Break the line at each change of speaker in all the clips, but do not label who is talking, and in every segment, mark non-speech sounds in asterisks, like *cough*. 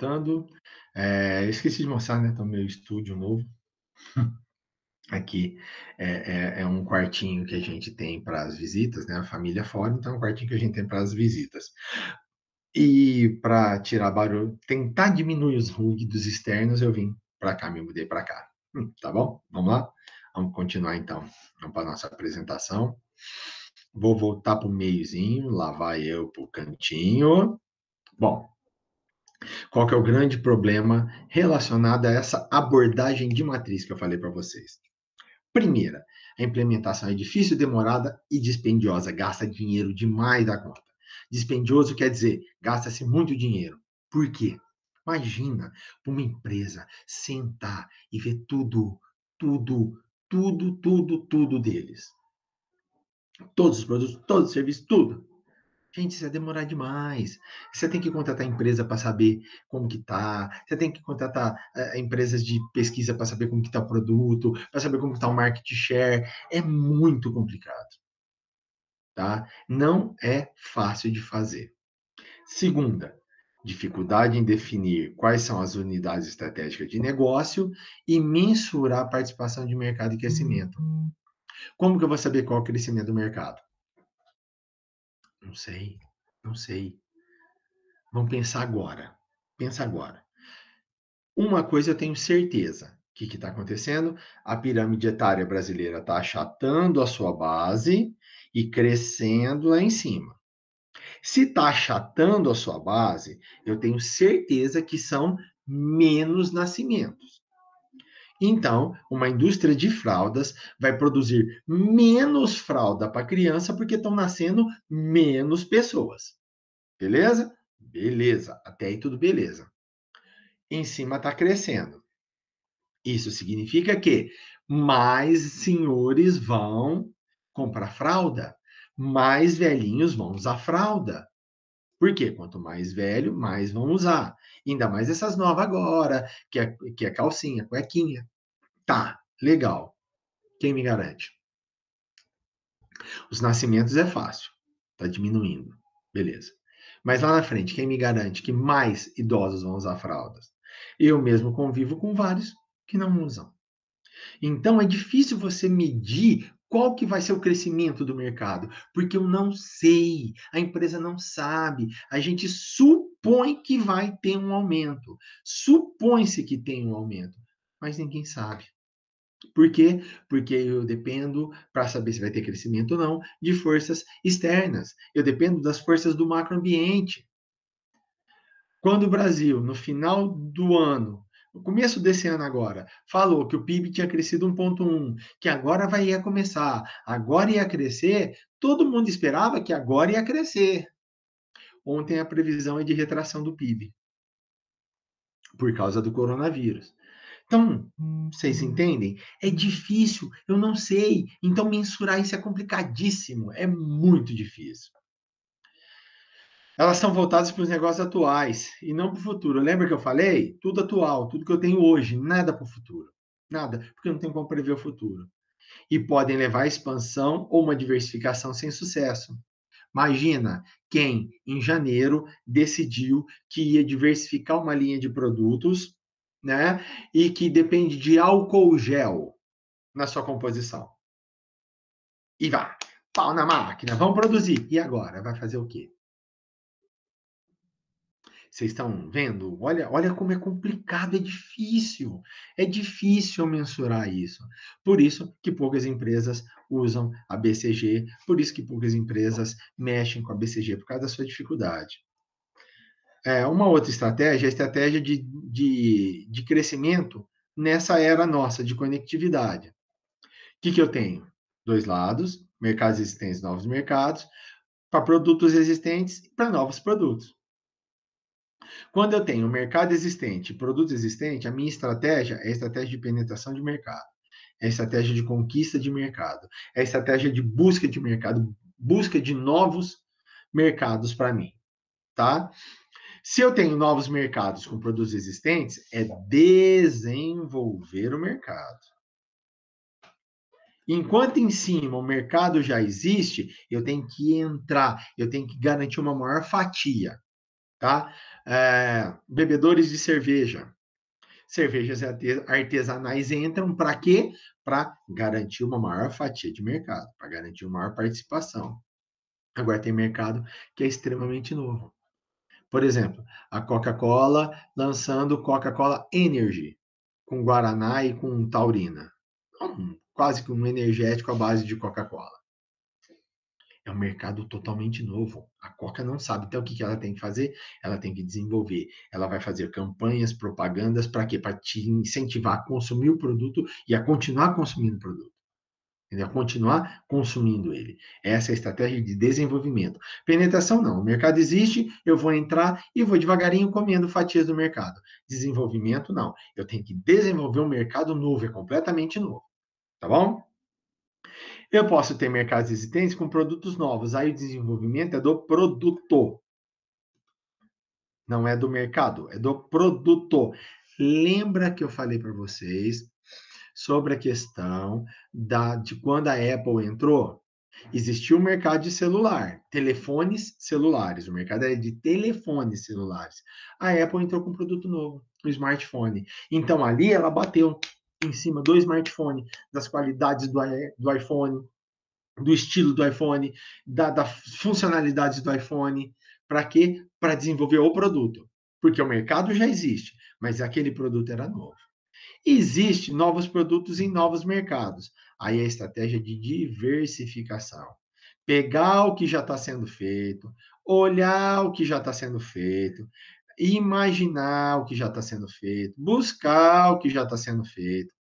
voltando. É, esqueci de mostrar, né, então, meu estúdio novo. *laughs* Aqui é, é, é, um quartinho que a gente tem para as visitas, né? A família fora, então é um quartinho que a gente tem para as visitas. E para tirar barulho, tentar diminuir os ruídos externos, eu vim para cá, me mudei para cá. Hum, tá bom? Vamos lá? Vamos continuar então. Vamos para nossa apresentação. Vou voltar para o meiozinho, lá vai eu para o cantinho. Bom, qual que é o grande problema relacionado a essa abordagem de matriz que eu falei para vocês? Primeira, a implementação é difícil, demorada e dispendiosa, gasta dinheiro demais da conta. Dispendioso quer dizer, gasta-se muito dinheiro. Por quê? Imagina uma empresa sentar e ver tudo, tudo, tudo, tudo, tudo deles. Todos os produtos, todos os serviços, tudo. Gente, isso vai demorar demais. Você tem que contratar a empresa para saber como que tá. Você tem que contratar eh, empresas de pesquisa para saber como que tá o produto, para saber como que tá o market share. É muito complicado. Tá? Não é fácil de fazer. Segunda, dificuldade em definir quais são as unidades estratégicas de negócio e mensurar a participação de mercado e uhum. crescimento. Como que eu vou saber qual é o crescimento do mercado? Não sei, não sei. Vamos pensar agora. Pensa agora. Uma coisa eu tenho certeza. O que está acontecendo? A pirâmide etária brasileira está achatando a sua base e crescendo lá em cima. Se está achatando a sua base, eu tenho certeza que são menos nascimentos. Então, uma indústria de fraldas vai produzir menos fralda para criança porque estão nascendo menos pessoas. Beleza? Beleza. Até aí tudo beleza. Em cima está crescendo. Isso significa que mais senhores vão comprar fralda, mais velhinhos vão usar fralda. Por quê? Quanto mais velho, mais vão usar. Ainda mais essas novas agora, que é, que é calcinha, cuequinha. Tá, legal. Quem me garante? Os nascimentos é fácil, tá diminuindo, beleza. Mas lá na frente, quem me garante que mais idosos vão usar fraldas? Eu mesmo convivo com vários que não usam. Então é difícil você medir qual que vai ser o crescimento do mercado, porque eu não sei, a empresa não sabe, a gente supõe que vai ter um aumento, supõe-se que tem um aumento, mas ninguém sabe. Por quê? Porque eu dependo, para saber se vai ter crescimento ou não, de forças externas. Eu dependo das forças do macroambiente. Quando o Brasil, no final do ano, no começo desse ano agora, falou que o PIB tinha crescido 1,1, que agora vai ia começar, agora ia crescer, todo mundo esperava que agora ia crescer. Ontem a previsão é de retração do PIB por causa do coronavírus. Então, vocês hum. entendem? É difícil, eu não sei. Então, mensurar isso é complicadíssimo, é muito difícil. Elas são voltadas para os negócios atuais e não para o futuro. Lembra que eu falei? Tudo atual, tudo que eu tenho hoje, nada para o futuro. Nada, porque eu não tenho como prever o futuro. E podem levar à expansão ou uma diversificação sem sucesso. Imagina quem, em janeiro, decidiu que ia diversificar uma linha de produtos né? E que depende de álcool gel na sua composição. E vá, pau na máquina, vamos produzir. E agora? Vai fazer o quê? Vocês estão vendo? Olha, olha como é complicado, é difícil. É difícil mensurar isso. Por isso que poucas empresas usam a BCG, por isso que poucas empresas mexem com a BCG por causa da sua dificuldade. É, uma outra estratégia é a estratégia de, de, de crescimento nessa era nossa de conectividade. O que, que eu tenho? Dois lados, mercados existentes, novos mercados, para produtos existentes e para novos produtos. Quando eu tenho mercado existente, produto existente, a minha estratégia é a estratégia de penetração de mercado, é a estratégia de conquista de mercado, é a estratégia de busca de mercado, busca de novos mercados para mim, tá? Se eu tenho novos mercados com produtos existentes, é desenvolver o mercado. Enquanto em cima o mercado já existe, eu tenho que entrar, eu tenho que garantir uma maior fatia, tá? É, bebedores de cerveja. Cervejas artesanais entram para quê? Para garantir uma maior fatia de mercado, para garantir uma maior participação. Agora tem mercado que é extremamente novo. Por exemplo, a Coca-Cola lançando Coca-Cola Energy, com Guaraná e com Taurina. Então, quase que um energético à base de Coca-Cola. É um mercado totalmente novo. A Coca não sabe. Então, o que ela tem que fazer? Ela tem que desenvolver. Ela vai fazer campanhas, propagandas, para quê? Para te incentivar a consumir o produto e a continuar consumindo o produto. Entendeu? Continuar consumindo ele. Essa é a estratégia de desenvolvimento. Penetração não. O mercado existe, eu vou entrar e vou devagarinho comendo fatias do mercado. Desenvolvimento não. Eu tenho que desenvolver um mercado novo, é completamente novo. Tá bom? Eu posso ter mercados existentes com produtos novos. Aí o desenvolvimento é do produto. Não é do mercado, é do produto. Lembra que eu falei para vocês sobre a questão da, de quando a Apple entrou. Existia o mercado de celular, telefones celulares, o mercado era de telefones celulares. A Apple entrou com um produto novo, um smartphone. Então ali ela bateu em cima do smartphone, das qualidades do, do iPhone, do estilo do iPhone, da, da funcionalidade do iPhone. Para quê? Para desenvolver o produto. Porque o mercado já existe, mas aquele produto era novo. Existem novos produtos em novos mercados. Aí a estratégia de diversificação. Pegar o que já está sendo feito, olhar o que já está sendo feito, imaginar o que já está sendo feito, buscar o que já está sendo feito.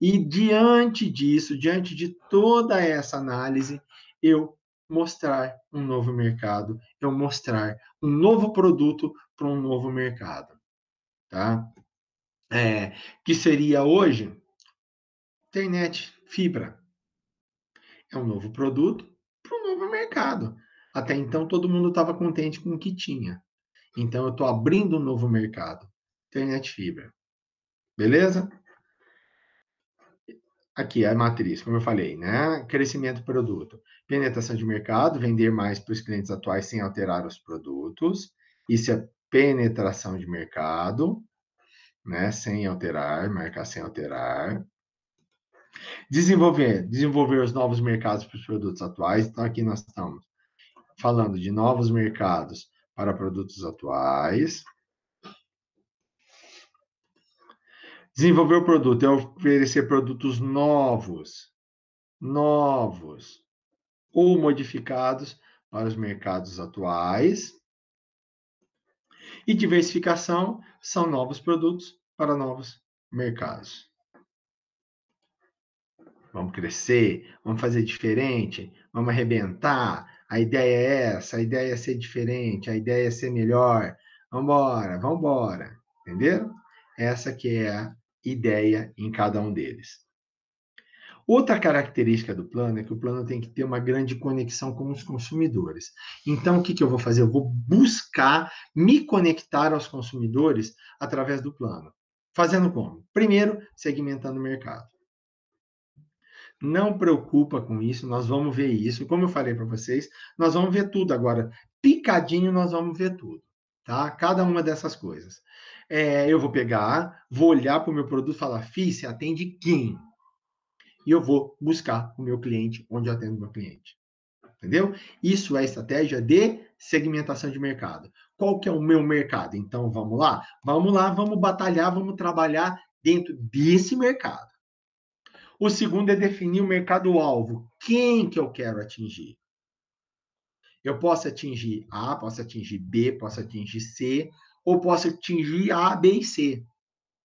E diante disso, diante de toda essa análise, eu mostrar um novo mercado, eu mostrar um novo produto para um novo mercado, tá? é, que seria hoje internet, fibra. É um novo produto para um novo mercado. Até então todo mundo estava contente com o que tinha. Então eu estou abrindo um novo mercado, internet fibra. Beleza? Aqui a matriz, como eu falei, né? Crescimento do produto, penetração de mercado, vender mais para os clientes atuais sem alterar os produtos. Isso é penetração de mercado né? Sem alterar, marcar sem alterar. Desenvolver, desenvolver os novos mercados para os produtos atuais. Então, aqui nós estamos falando de novos mercados para produtos atuais. Desenvolver o produto é oferecer produtos novos, novos ou modificados para os mercados atuais. E diversificação são novos produtos para novos mercados. Vamos crescer, vamos fazer diferente, vamos arrebentar. A ideia é essa, a ideia é ser diferente, a ideia é ser melhor. Vambora, vambora. Entenderam? Essa que é a ideia em cada um deles. Outra característica do plano é que o plano tem que ter uma grande conexão com os consumidores. Então, o que, que eu vou fazer? Eu vou buscar me conectar aos consumidores através do plano. Fazendo como? Primeiro, segmentando o mercado. Não preocupa com isso, nós vamos ver isso. Como eu falei para vocês, nós vamos ver tudo agora. Picadinho, nós vamos ver tudo, tá? Cada uma dessas coisas. É, eu vou pegar, vou olhar para o meu produto e falar, Fih, você atende quem? e eu vou buscar o meu cliente onde eu atendo o meu cliente. Entendeu? Isso é estratégia de segmentação de mercado. Qual que é o meu mercado? Então vamos lá, vamos lá, vamos batalhar, vamos trabalhar dentro desse mercado. O segundo é definir o mercado-alvo. Quem que eu quero atingir? Eu posso atingir A, posso atingir B, posso atingir C, ou posso atingir A, B e C.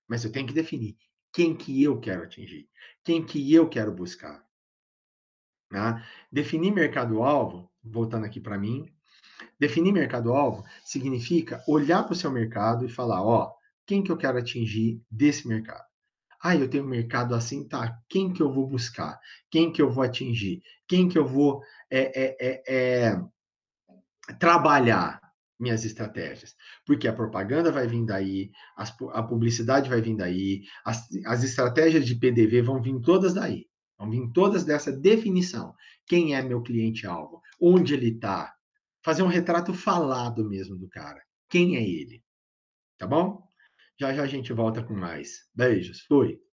Mas eu tenho que definir quem que eu quero atingir, quem que eu quero buscar. Né? Definir mercado-alvo, voltando aqui para mim, definir mercado-alvo significa olhar para o seu mercado e falar, ó, quem que eu quero atingir desse mercado? Ah, eu tenho um mercado assim, tá? Quem que eu vou buscar? Quem que eu vou atingir? Quem que eu vou é, é, é, trabalhar? minhas estratégias. Porque a propaganda vai vir daí, as, a publicidade vai vir daí, as, as estratégias de PDV vão vir todas daí. Vão vir todas dessa definição. Quem é meu cliente-alvo? Onde ele está? Fazer um retrato falado mesmo do cara. Quem é ele? Tá bom? Já já a gente volta com mais. Beijos. Fui.